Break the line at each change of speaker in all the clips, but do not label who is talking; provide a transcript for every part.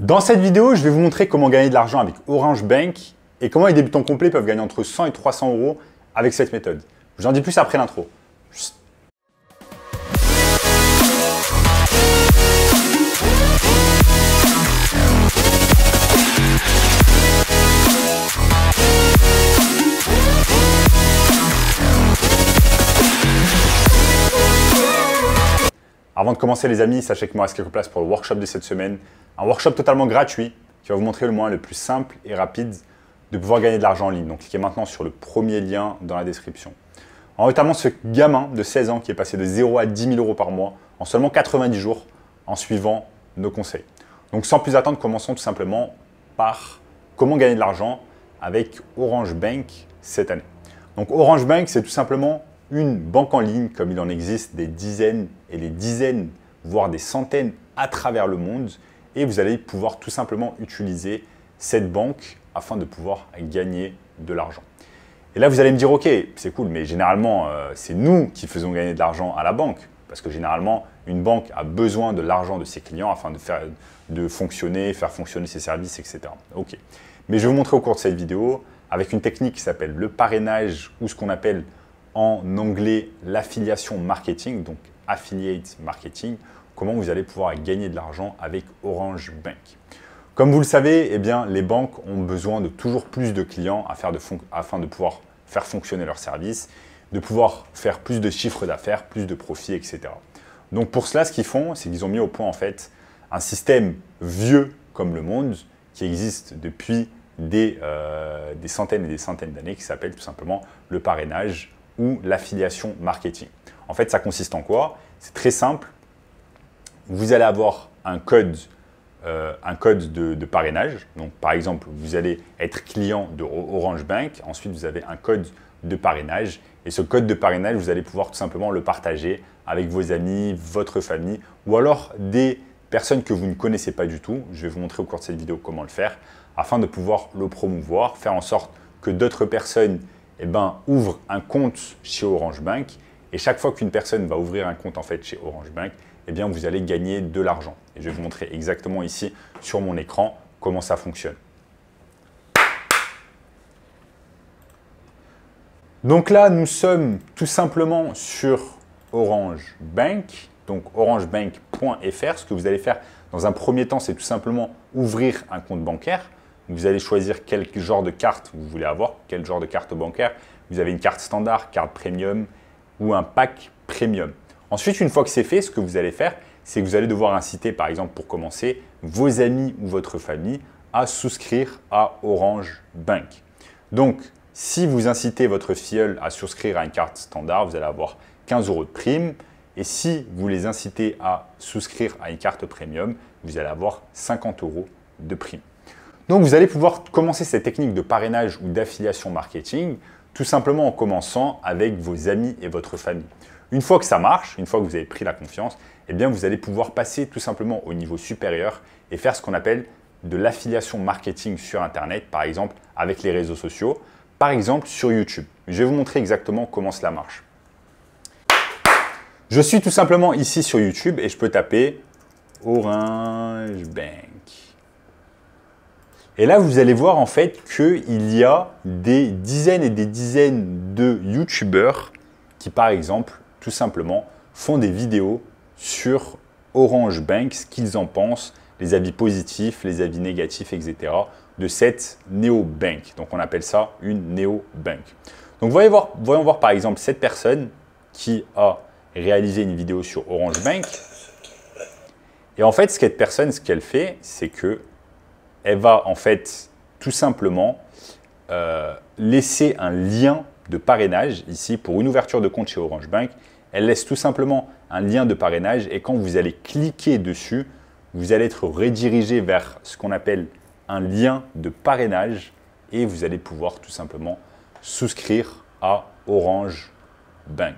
Dans cette vidéo, je vais vous montrer comment gagner de l'argent avec Orange Bank et comment les débutants complets peuvent gagner entre 100 et 300 euros avec cette méthode. Je vous en dis plus après l'intro. de commencer, les amis, sachez que moi, reste quelques place pour le workshop de cette semaine. Un workshop totalement gratuit qui va vous montrer le moyen le plus simple et rapide de pouvoir gagner de l'argent en ligne. Donc, cliquez maintenant sur le premier lien dans la description. En notamment ce gamin de 16 ans qui est passé de 0 à 10 000 euros par mois en seulement 90 jours en suivant nos conseils. Donc, sans plus attendre, commençons tout simplement par comment gagner de l'argent avec Orange Bank cette année. Donc, Orange Bank, c'est tout simplement une banque en ligne, comme il en existe des dizaines et des dizaines, voire des centaines à travers le monde, et vous allez pouvoir tout simplement utiliser cette banque afin de pouvoir gagner de l'argent. Et là, vous allez me dire, ok, c'est cool, mais généralement, euh, c'est nous qui faisons gagner de l'argent à la banque, parce que généralement, une banque a besoin de l'argent de ses clients afin de, faire, de fonctionner, faire fonctionner ses services, etc. Ok. Mais je vais vous montrer au cours de cette vidéo, avec une technique qui s'appelle le parrainage, ou ce qu'on appelle en anglais, l'affiliation marketing, donc affiliate marketing, comment vous allez pouvoir gagner de l'argent avec Orange Bank. Comme vous le savez, eh bien, les banques ont besoin de toujours plus de clients afin de pouvoir faire fonctionner leurs services, de pouvoir faire plus de chiffres d'affaires, plus de profits, etc. Donc pour cela, ce qu'ils font, c'est qu'ils ont mis au point en fait un système vieux comme le monde qui existe depuis des, euh, des centaines et des centaines d'années qui s'appelle tout simplement le parrainage l'affiliation marketing. En fait, ça consiste en quoi C'est très simple. Vous allez avoir un code, euh, un code de, de, parrainage. Donc, par exemple, vous allez être client de Orange Bank. Ensuite, vous avez un code de parrainage. Et ce code de parrainage, vous allez pouvoir tout simplement le partager avec vos amis, votre famille ou alors des personnes que vous ne connaissez pas du tout. Je vais vous montrer au cours de cette vidéo comment le faire afin de pouvoir le promouvoir, faire en sorte que d'autres personnes eh ben, ouvre un compte chez Orange Bank. Et chaque fois qu'une personne va ouvrir un compte en fait chez Orange Bank, eh bien, vous allez gagner de l'argent. Et je vais vous montrer exactement ici sur mon écran comment ça fonctionne. Donc là, nous sommes tout simplement sur Orange Bank, donc orangebank.fr. Ce que vous allez faire dans un premier temps, c'est tout simplement ouvrir un compte bancaire. Vous allez choisir quel genre de carte vous voulez avoir, quel genre de carte bancaire. Vous avez une carte standard, carte premium ou un pack premium. Ensuite, une fois que c'est fait, ce que vous allez faire, c'est que vous allez devoir inciter, par exemple, pour commencer, vos amis ou votre famille à souscrire à Orange Bank. Donc, si vous incitez votre filleul à souscrire à une carte standard, vous allez avoir 15 euros de prime. Et si vous les incitez à souscrire à une carte premium, vous allez avoir 50 euros de prime. Donc vous allez pouvoir commencer cette technique de parrainage ou d'affiliation marketing tout simplement en commençant avec vos amis et votre famille. Une fois que ça marche, une fois que vous avez pris la confiance, eh bien vous allez pouvoir passer tout simplement au niveau supérieur et faire ce qu'on appelle de l'affiliation marketing sur Internet, par exemple avec les réseaux sociaux, par exemple sur YouTube. Je vais vous montrer exactement comment cela marche. Je suis tout simplement ici sur YouTube et je peux taper Orange Bank. Et là, vous allez voir en fait qu'il y a des dizaines et des dizaines de YouTubeurs qui, par exemple, tout simplement, font des vidéos sur Orange Bank, ce qu'ils en pensent, les avis positifs, les avis négatifs, etc. de cette néo-bank. Donc on appelle ça une néo-bank. Donc voyons voir, voyons voir par exemple cette personne qui a réalisé une vidéo sur Orange Bank. Et en fait, cette personne, ce qu'elle fait, c'est que elle va en fait tout simplement euh, laisser un lien de parrainage ici pour une ouverture de compte chez Orange Bank. Elle laisse tout simplement un lien de parrainage et quand vous allez cliquer dessus, vous allez être redirigé vers ce qu'on appelle un lien de parrainage et vous allez pouvoir tout simplement souscrire à Orange Bank.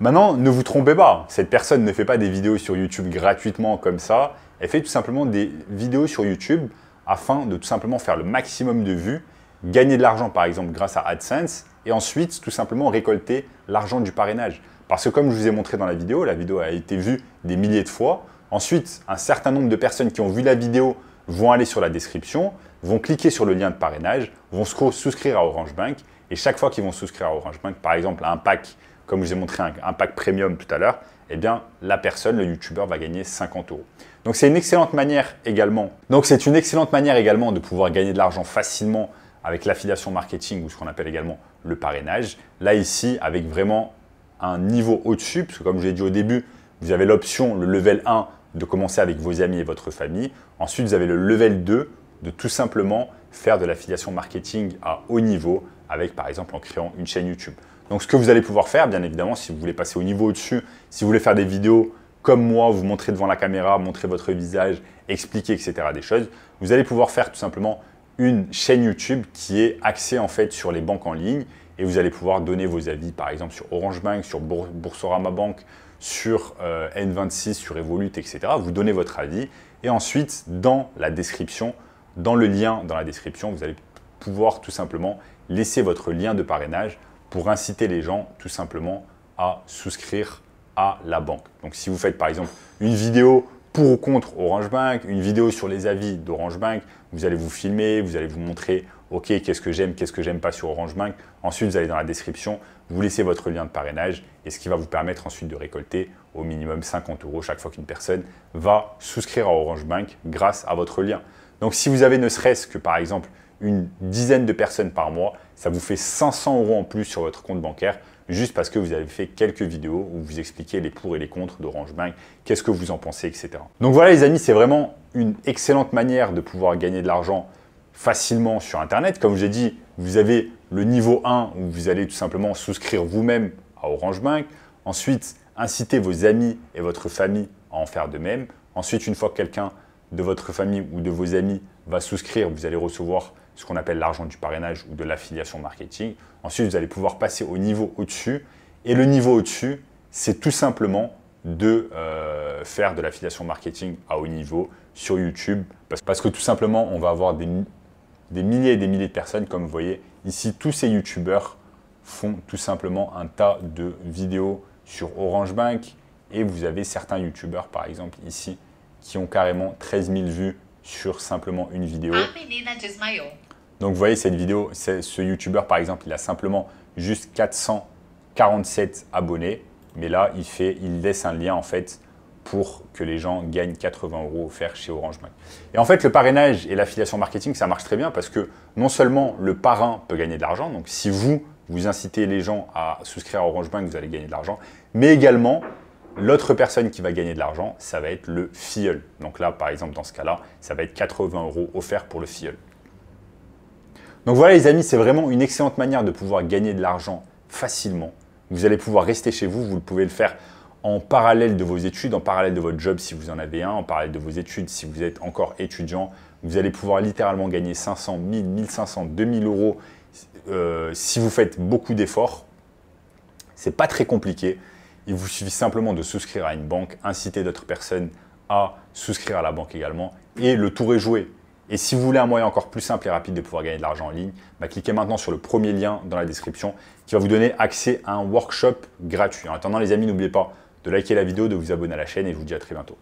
Maintenant, ne vous trompez pas, cette personne ne fait pas des vidéos sur YouTube gratuitement comme ça, elle fait tout simplement des vidéos sur YouTube afin de tout simplement faire le maximum de vues, gagner de l'argent par exemple grâce à AdSense, et ensuite tout simplement récolter l'argent du parrainage. Parce que comme je vous ai montré dans la vidéo, la vidéo a été vue des milliers de fois. Ensuite, un certain nombre de personnes qui ont vu la vidéo vont aller sur la description, vont cliquer sur le lien de parrainage, vont souscrire à Orange Bank. Et chaque fois qu'ils vont souscrire à Orange Bank, par exemple à un pack comme je vous ai montré un, pack premium tout à l'heure, eh bien, la personne, le youtubeur, va gagner 50 euros. Donc, c'est une excellente manière également. Donc, c'est une excellente manière également de pouvoir gagner de l'argent facilement avec l'affiliation marketing ou ce qu'on appelle également le parrainage. Là, ici, avec vraiment un niveau au-dessus, parce que comme je l'ai dit au début, vous avez l'option, le level 1, de commencer avec vos amis et votre famille. Ensuite, vous avez le level 2 de tout simplement faire de l'affiliation marketing à haut niveau avec, par exemple, en créant une chaîne YouTube. Donc ce que vous allez pouvoir faire, bien évidemment, si vous voulez passer au niveau au-dessus, si vous voulez faire des vidéos comme moi, vous montrer devant la caméra, montrer votre visage, expliquer, etc. des choses, vous allez pouvoir faire tout simplement une chaîne YouTube qui est axée en fait sur les banques en ligne et vous allez pouvoir donner vos avis par exemple sur Orange Bank, sur Boursorama Bank, sur euh, N26, sur Evolut, etc. Vous donnez votre avis et ensuite dans la description, dans le lien dans la description, vous allez pouvoir tout simplement laisser votre lien de parrainage pour inciter les gens tout simplement à souscrire à la banque. Donc si vous faites par exemple une vidéo pour ou contre Orange Bank, une vidéo sur les avis d'Orange Bank, vous allez vous filmer, vous allez vous montrer, ok, qu'est-ce que j'aime, qu'est-ce que j'aime pas sur Orange Bank. Ensuite, vous allez dans la description, vous laissez votre lien de parrainage et ce qui va vous permettre ensuite de récolter au minimum 50 euros chaque fois qu'une personne va souscrire à Orange Bank grâce à votre lien. Donc si vous avez ne serait-ce que par exemple une dizaine de personnes par mois, ça vous fait 500 euros en plus sur votre compte bancaire juste parce que vous avez fait quelques vidéos où vous expliquez les pour et les contre d'Orange Bank, qu'est-ce que vous en pensez, etc. Donc voilà les amis, c'est vraiment une excellente manière de pouvoir gagner de l'argent facilement sur Internet. Comme je ai dit, vous avez le niveau 1 où vous allez tout simplement souscrire vous-même à Orange Bank. Ensuite, inciter vos amis et votre famille à en faire de même. Ensuite, une fois que quelqu'un de votre famille ou de vos amis va souscrire, vous allez recevoir ce qu'on appelle l'argent du parrainage ou de l'affiliation marketing. Ensuite, vous allez pouvoir passer au niveau au-dessus. Et le niveau au-dessus, c'est tout simplement de euh, faire de l'affiliation marketing à haut niveau sur YouTube. Parce, que tout simplement, on va avoir des, milliers et des milliers de personnes, comme vous voyez ici, tous ces YouTubeurs font tout simplement un tas de vidéos sur Orange Bank. Et vous avez certains YouTubeurs, par exemple ici, qui ont carrément 13 000 vues sur simplement une vidéo. Ah, donc vous voyez cette vidéo, ce youtubeur par exemple, il a simplement juste 447 abonnés, mais là il fait, il laisse un lien en fait pour que les gens gagnent 80 euros offerts chez Orange Mac. Et en fait, le parrainage et l'affiliation marketing, ça marche très bien parce que non seulement le parrain peut gagner de l'argent, donc si vous, vous incitez les gens à souscrire à Orange Bank, vous allez gagner de l'argent, mais également, l'autre personne qui va gagner de l'argent, ça va être le filleul. Donc là, par exemple, dans ce cas-là, ça va être 80 euros offerts pour le filleul. Donc voilà les amis, c'est vraiment une excellente manière de pouvoir gagner de l'argent facilement. Vous allez pouvoir rester chez vous, vous pouvez le faire en parallèle de vos études, en parallèle de votre job si vous en avez un, en parallèle de vos études si vous êtes encore étudiant, vous allez pouvoir littéralement gagner 500, 1000, 1500, 2000 euros euh, si vous faites beaucoup d'efforts. Ce n'est pas très compliqué. Il vous suffit simplement de souscrire à une banque, inciter d'autres personnes à souscrire à la banque également et le tour est joué. Et si vous voulez un moyen encore plus simple et rapide de pouvoir gagner de l'argent en ligne, bah, cliquez maintenant sur le premier lien dans la description qui va vous donner accès à un workshop gratuit. En attendant les amis, n'oubliez pas de liker la vidéo, de vous abonner à la chaîne et je vous dis à très bientôt.